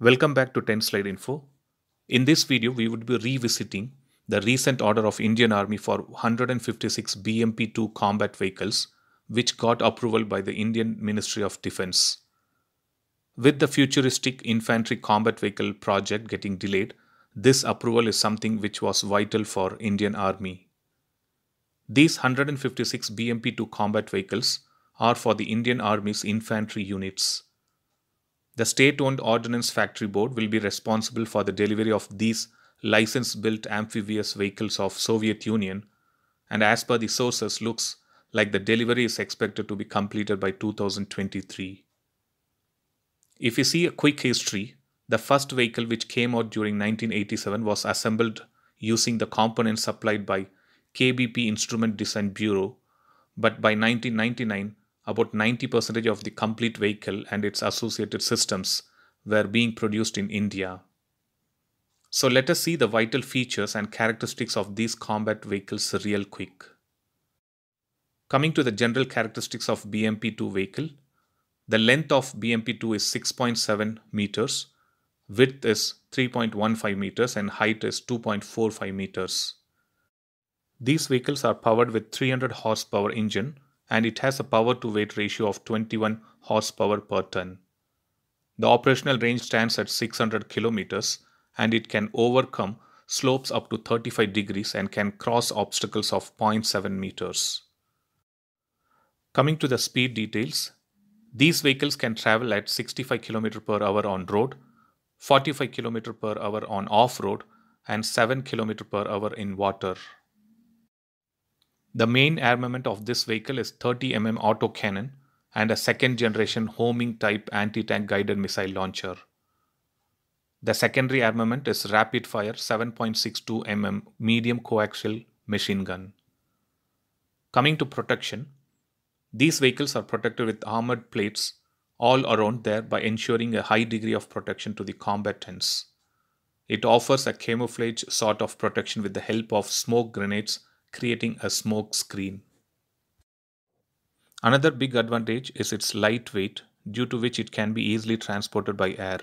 Welcome back to 10 Slide Info. In this video, we would be revisiting the recent order of Indian Army for 156 BMP-2 combat vehicles, which got approval by the Indian Ministry of Defense. With the futuristic infantry combat vehicle project getting delayed, this approval is something which was vital for Indian Army. These 156 BMP-2 combat vehicles are for the Indian Army's infantry units. The state owned Ordnance Factory Board will be responsible for the delivery of these license built amphibious vehicles of Soviet Union and as per the sources looks like the delivery is expected to be completed by 2023. If we see a quick history, the first vehicle which came out during 1987 was assembled using the components supplied by KBP Instrument Design Bureau, but by 1999 about 90% of the complete vehicle and its associated systems were being produced in India. So let us see the vital features and characteristics of these combat vehicles real quick. Coming to the general characteristics of BMP-2 vehicle, the length of BMP-2 is 6.7 meters, width is 3.15 meters and height is 2.45 meters. These vehicles are powered with 300 horsepower engine and it has a power to weight ratio of 21 horsepower per ton. The operational range stands at 600 kilometers and it can overcome slopes up to 35 degrees and can cross obstacles of 0.7 meters. Coming to the speed details, these vehicles can travel at 65 km per hour on road, 45 km per hour on off road, and 7 km per hour in water. The main armament of this vehicle is 30mm autocannon and a second generation homing type anti tank guided missile launcher. The secondary armament is rapid fire 7.62 mm medium coaxial machine gun. Coming to protection, these vehicles are protected with armored plates all around there by ensuring a high degree of protection to the combatants. It offers a camouflage sort of protection with the help of smoke grenades creating a smoke screen. Another big advantage is its lightweight, due to which it can be easily transported by air.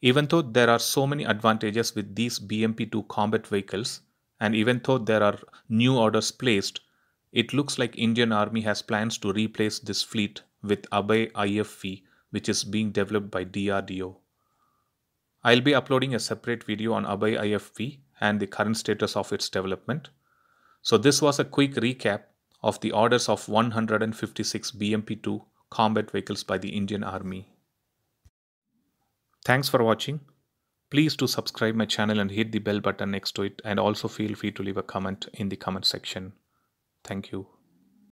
Even though there are so many advantages with these BMP2 combat vehicles, and even though there are new orders placed, it looks like Indian Army has plans to replace this fleet with Abhay IFV, which is being developed by DRDO. I'll be uploading a separate video on Abai IFV and the current status of its development. So, this was a quick recap of the orders of 156 BMP 2 combat vehicles by the Indian Army. Thanks for watching. Please do subscribe my channel and hit the bell button next to it and also feel free to leave a comment in the comment section. Thank you.